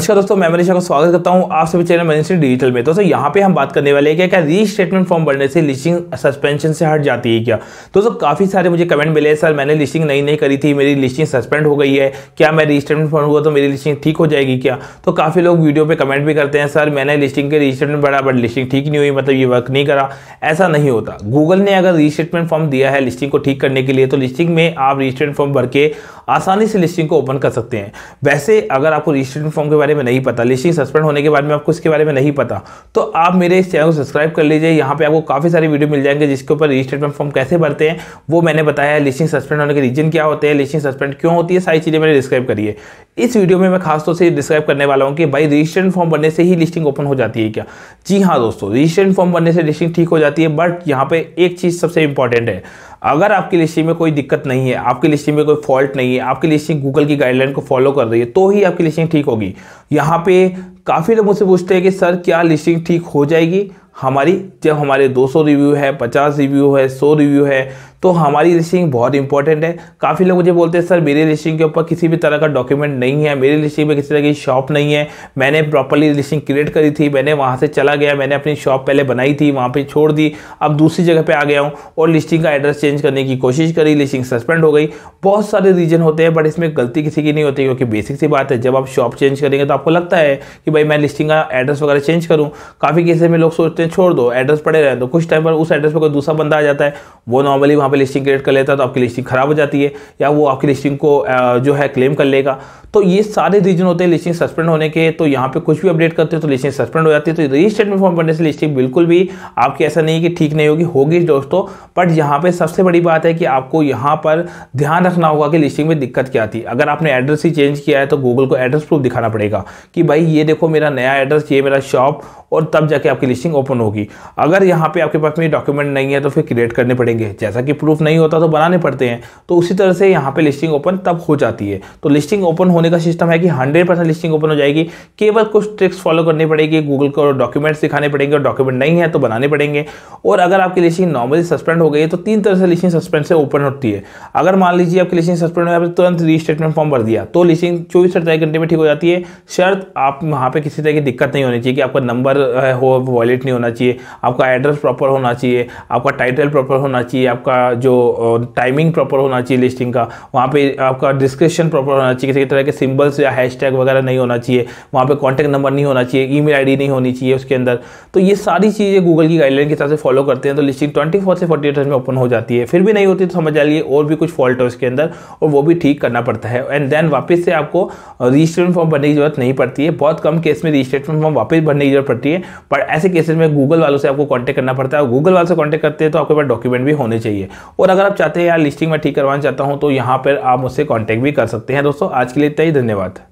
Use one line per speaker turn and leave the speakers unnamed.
नमस्कार दोस्तों मैं मनीषा को स्वागत करता हूँ आप सभी चैनल मनीष डिजिटल में तो दोस्तों यहाँ पे हम बात करने वाले हैं क्या क्या स्टेटमेंट फॉर्म भरने से लिस्टिंग सस्पेंशन से हट जाती है क्या तो दोस्तों काफ़ी सारे मुझे कमेंट मिले सर मैंने लिस्टिंग नहीं नहीं करी थी मेरी लिस्टिंग सस्पेंड हो गई है क्या मैं रीस्टेटमेंट फॉर्म हुआ तो मेरी लिस्टिंग ठीक हो जाएगी क्या तो काफ़ी लोग वीडियो पर कमेंट भी करते हैं सर मैंने लिस्टिंग के रीस्टेटमेंट भरा बट लिस्टिंग ठीक नहीं हुई मतलब ये वर्क नहीं करा ऐसा नहीं होता गूगल ने अगर रिस्टेटमेंट फॉर्म दिया है लिस्टिंग को ठीक करने के लिए तो लिस्टिंग में आप रीस्टेटमेंट फॉर्म भर के आसानी से लिस्टिंग को ओपन कर सकते हैं वैसे अगर आपको रजिस्ट्रेशन फॉर्म के बारे में नहीं पता लिस्टिंग सस्पेंड होने के बारे में आपको इसके बारे में नहीं पता तो आप मेरे इस चैनल को सब्सक्राइब कर लीजिए यहाँ पर आपको काफ़ी सारे वीडियो मिल जाएंगे जिसके ऊपर रजिस्ट्रेशन फॉर्म कैसे भरते हैं वो मैंने बताया है लिस्टिंग सस्पेंड होने के रीजन क्या होते हैं लिस्टिंग सस्पेंड क्यों होती है सारी चीज़ें मैंने डिस्क्राइब करी है इस वीडियो में मैं खासतौर से डिस्क्राइब करने वाला हूँ कि भाई रजिस्ट्रेशन फॉर्म बनने से ही लिस्टिंग ओपन हो जाती है क्या जी हाँ दोस्तों रजिस्ट्रेशन फॉर्म बनने से लिस्टिंग ठीक हो जाती है बट यहाँ पर एक चीज़ सबसे इंपॉर्टेंट है अगर आपकी लिस्टिंग में कोई दिक्कत नहीं है आपकी लिस्टिंग में कोई फॉल्ट नहीं है आपकी लिस्टिंग गूगल की गाइडलाइन को फॉलो कर रही है तो ही आपकी लिस्टिंग ठीक होगी यहाँ पे काफ़ी लोग मुझसे पूछते हैं कि सर क्या लिस्टिंग ठीक हो जाएगी हमारी जब हमारे 200 रिव्यू है 50 रिव्यू है 100 रिव्यू है तो हमारी लिस्टिंग बहुत इंपॉर्टेंट है काफ़ी लोग मुझे बोलते हैं सर मेरी लिस्टिंग के ऊपर किसी भी तरह का डॉक्यूमेंट नहीं है मेरी लिस्टिंग में किसी तरह की शॉप नहीं है मैंने प्रॉपरली लिस्टिंग क्रिएट करी थी मैंने वहाँ से चला गया मैंने अपनी शॉप पहले बनाई थी वहाँ पर छोड़ दी अब दूसरी जगह पर आ गया हूँ और लिस्टिंग का एड्रेस चेंज करने की कोशिश करी लिस्टिंग सस्पेंड हो गई बहुत सारे रीजन होते हैं बट इसमें गलती किसी की नहीं होती क्योंकि बेसिक सी बात है जब आप शॉप चेंज करेंगे तो आपको लगता है कि भाई मैं लिस्टिंग का एड्रेस वगैरह चेंज करूँ काफ़ी केसेस में लोग सोचते हैं छोड़ दो एड्रेस पड़े रहें तो कुछ टाइम पर उस एड्रेस पर कोई दूसरा बंदा आ जाता है वो नॉर्मली वहाँ पर लिस्टिंग क्रिएट कर लेता है तो आपकी लिस्टिंग ख़राब हो जाती है या वो आपकी लिस्टिंग को जो है क्लेम कर लेगा तो ये सारे रीजन होते हैं लिस्टिंग सस्पेंड होने के तो यहाँ पे कुछ भी अपडेट करते हो तो लिस्टिंग सस्पेंड हो जाती है तो रीस्टेटमेंट फॉर्म भरने से लिस्टिंग बिल्कुल भी आपकी ऐसा नहीं है कि ठीक नहीं होगी होगी दोस्तों बट यहाँ पे सबसे बड़ी बात है कि आपको यहाँ पर ध्यान रखना होगा कि लिस्टिंग में दिक्कत क्या आती है अगर आपने एड्रेस ही चेंज किया है तो गूगल को एड्रेस प्रूफ दिखाना पड़ेगा कि भाई ये देखो मेरा नया एड्रेस ये मेरा शॉप और तब जाके आपकी लिस्टिंग ओपन होगी अगर यहाँ पे आपके पास में डॉक्यूमेंट नहीं है तो फिर क्रिएट करने पड़ेंगे जैसा कि प्रूफ नहीं होता तो बनाने पड़ते हैं तो उसी तरह से यहाँ पे लिस्टिंग ओपन तब हो जाती है तो लिस्टिंग ओपन होने का सिस्टम है कि हंड्रेड लिस्टिंग ओपन हो जाएगी केवल कुछ ट्रिक्स फॉलो करनी पड़ेगी गूगल को डॉक्यूमेंट्स दिखाने पड़ेंगे और डॉक्यूमेंट नहीं है तो बनाने पड़ेंगे और अगर आपकी लिस्टिंग नॉर्मली सस्पेंड हो गई है तो तीन तरह से लिस्टिंग सस्पेंड से ओपन होती है अगर मान लीजिए आपकी लिस्टिंग सस्पेंड हो आपने तुरंत रीस्टेटमेंट फॉर्म भर दिया तो लिस्टिंग चौबीस अट्ठाईस घंटे में ठीक हो जाती है शर्त आप वहाँ पर किसी तरह की दिक्कत नहीं होनी चाहिए कि आपका नंबर हो वॉलेट नहीं होना चाहिए आपका एड्रेस प्रॉपर होना चाहिए आपका टाइटल प्रॉपर होना चाहिए आपका जो टाइमिंग प्रॉपर होना चाहिए लिस्टिंग का वहाँ पे आपका डिस्क्रिप्शन प्रॉपर होना चाहिए किसी तरह के सिंबल्स या हैशटैग वगैरह नहीं होना चाहिए वहाँ पे कॉन्टैक्ट नंबर नहीं होना चाहिए ई मेल नहीं होनी चाहिए उसके अंदर तो ये सारी चीज़ें गूगल की गाइडलाइन के हिसाब से फॉलो करते हैं तो लिस्टिंग ट्वेंटी से फोर्टी एट में ओपन हो जाती है फिर भी नहीं होती तो समझ जाइए और भी कुछ फॉल्ट है उसके अंदर और वो भी ठीक करना पड़ता है एंड देन वापस से आपको रजिस्ट्रेशन फॉर्म भरने की जरूरत नहीं पड़ती है बहुत कम केस में रजिस्ट्रेशन फॉर्म वापस भरने की जरूरत पड़ती है चाहिए पर ऐसे केसेस में गूगल वालों से आपको कॉन्टैक्ट करना पड़ता है गूगल वालों से कॉन्टैक्ट करते हैं तो आपके पास डॉक्यूमेंट भी होने चाहिए और अगर आप चाहते हैं यार लिस्टिंग में ठीक करवाना चाहता हूँ तो यहाँ पर आप मुझसे कॉन्टैक्ट भी कर सकते हैं दोस्तों आज के लिए इतना ही धन्यवाद